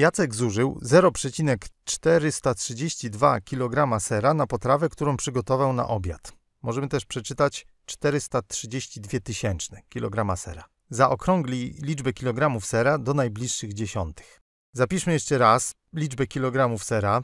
Jacek zużył 0,432 kg sera na potrawę, którą przygotował na obiad. Możemy też przeczytać 432 tysięczne kg sera. Zaokrągli liczbę kilogramów sera do najbliższych dziesiątych. Zapiszmy jeszcze raz liczbę kilogramów sera.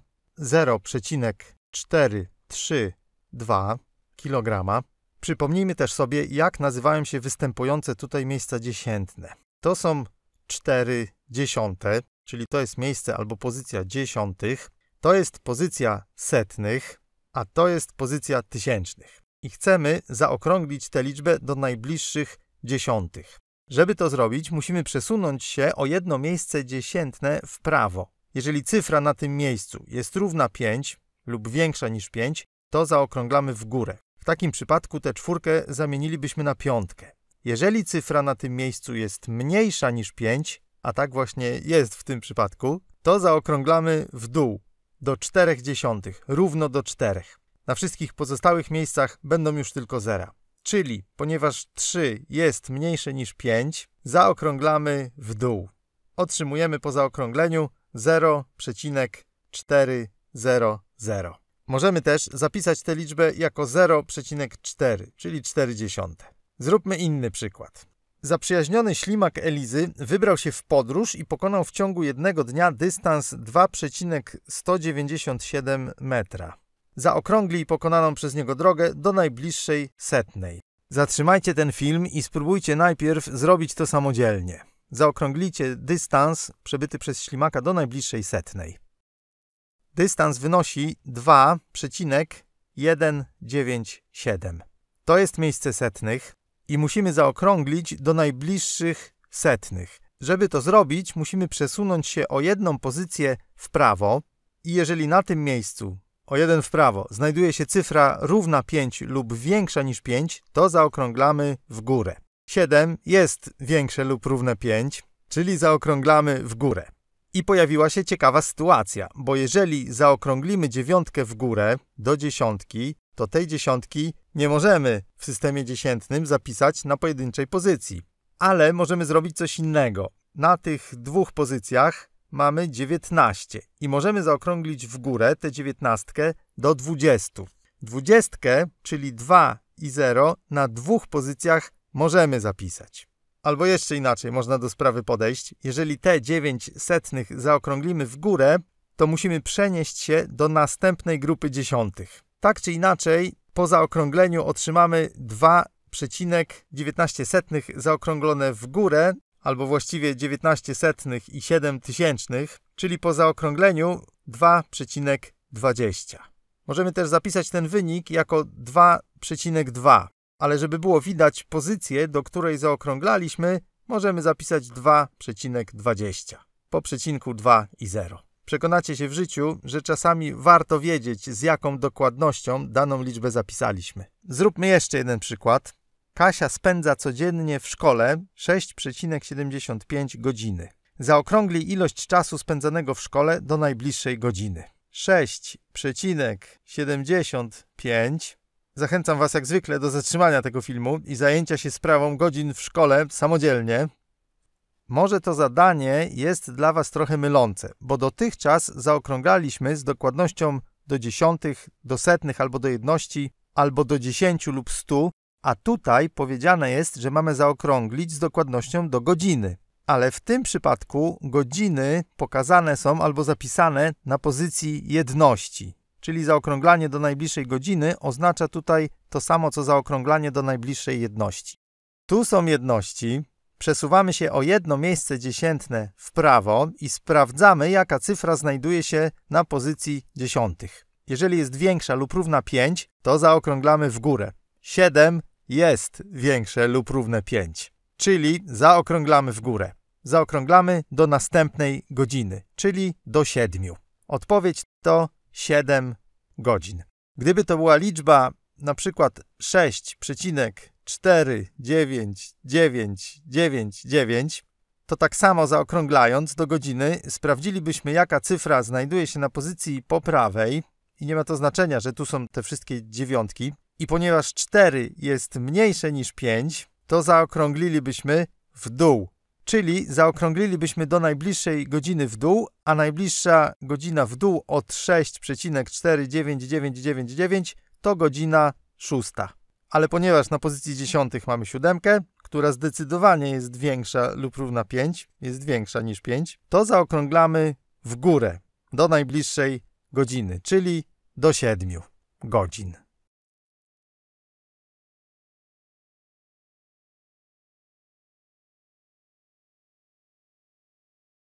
0,432 kg. Przypomnijmy też sobie, jak nazywają się występujące tutaj miejsca dziesiętne. To są 4 dziesiąte, czyli to jest miejsce albo pozycja dziesiątych, to jest pozycja setnych, a to jest pozycja tysięcznych. I chcemy zaokrąglić tę liczbę do najbliższych dziesiątych. Żeby to zrobić, musimy przesunąć się o jedno miejsce dziesiętne w prawo. Jeżeli cyfra na tym miejscu jest równa 5 lub większa niż 5, to zaokrąglamy w górę. W takim przypadku tę czwórkę zamienilibyśmy na piątkę. Jeżeli cyfra na tym miejscu jest mniejsza niż 5, a tak właśnie jest w tym przypadku, to zaokrąglamy w dół do 4 dziesiątych, równo do 4. Na wszystkich pozostałych miejscach będą już tylko zera. Czyli, ponieważ 3 jest mniejsze niż 5, zaokrąglamy w dół. Otrzymujemy po zaokrągleniu 0,400. Możemy też zapisać tę liczbę jako 0,4, czyli 4 dziesiąte. Zróbmy inny przykład. Zaprzyjaźniony ślimak Elizy wybrał się w podróż i pokonał w ciągu jednego dnia dystans 2,197 metra. Zaokrągli pokonaną przez niego drogę do najbliższej setnej. Zatrzymajcie ten film i spróbujcie najpierw zrobić to samodzielnie. Zaokrąglicie dystans przebyty przez ślimaka do najbliższej setnej. Dystans wynosi 2,197. To jest miejsce setnych, i musimy zaokrąglić do najbliższych setnych. Żeby to zrobić, musimy przesunąć się o jedną pozycję w prawo i jeżeli na tym miejscu o jeden w prawo znajduje się cyfra równa 5 lub większa niż 5, to zaokrąglamy w górę. 7 jest większe lub równe 5, czyli zaokrąglamy w górę. I pojawiła się ciekawa sytuacja, bo jeżeli zaokrąglimy dziewiątkę w górę do dziesiątki, to tej dziesiątki nie możemy w systemie dziesiętnym zapisać na pojedynczej pozycji, ale możemy zrobić coś innego. Na tych dwóch pozycjach mamy 19 i możemy zaokrąglić w górę tę dziewiętnastkę do 20. Dwudziestkę, czyli 2 i 0 na dwóch pozycjach możemy zapisać. Albo jeszcze inaczej można do sprawy podejść. Jeżeli te 9 setnych zaokrąglimy w górę, to musimy przenieść się do następnej grupy dziesiątych. Tak czy inaczej, po zaokrągleniu otrzymamy 2,19 zaokrąglone w górę, albo właściwie 19 setnych i 7 tysięcznych, czyli po zaokrągleniu 2,20. Możemy też zapisać ten wynik jako 2,2, ale żeby było widać pozycję, do której zaokrąglaliśmy, możemy zapisać 2,20 po przecinku 2 i 0. Przekonacie się w życiu, że czasami warto wiedzieć, z jaką dokładnością daną liczbę zapisaliśmy. Zróbmy jeszcze jeden przykład. Kasia spędza codziennie w szkole 6,75 godziny. Zaokrągli ilość czasu spędzanego w szkole do najbliższej godziny. 6,75. Zachęcam Was jak zwykle do zatrzymania tego filmu i zajęcia się sprawą godzin w szkole samodzielnie. Może to zadanie jest dla Was trochę mylące, bo dotychczas zaokrągaliśmy z dokładnością do dziesiątych, do setnych albo do jedności, albo do dziesięciu lub stu, a tutaj powiedziane jest, że mamy zaokrąglić z dokładnością do godziny. Ale w tym przypadku godziny pokazane są albo zapisane na pozycji jedności, czyli zaokrąglanie do najbliższej godziny oznacza tutaj to samo co zaokrąglanie do najbliższej jedności. Tu są jedności, Przesuwamy się o jedno miejsce dziesiętne w prawo i sprawdzamy, jaka cyfra znajduje się na pozycji dziesiątych. Jeżeli jest większa lub równa 5, to zaokrąglamy w górę. 7 jest większe lub równe 5, czyli zaokrąglamy w górę. Zaokrąglamy do następnej godziny, czyli do 7. Odpowiedź to 7 godzin. Gdyby to była liczba na przykład 6, 4, 9, 9, 9, 9, to tak samo zaokrąglając do godziny sprawdzilibyśmy jaka cyfra znajduje się na pozycji po prawej i nie ma to znaczenia, że tu są te wszystkie dziewiątki. I ponieważ 4 jest mniejsze niż 5, to zaokrąglilibyśmy w dół. Czyli zaokrąglilibyśmy do najbliższej godziny w dół, a najbliższa godzina w dół od 6,49999 to godzina 6 ale ponieważ na pozycji dziesiątych mamy siódemkę, która zdecydowanie jest większa lub równa 5, jest większa niż 5, to zaokrąglamy w górę do najbliższej godziny, czyli do 7 godzin.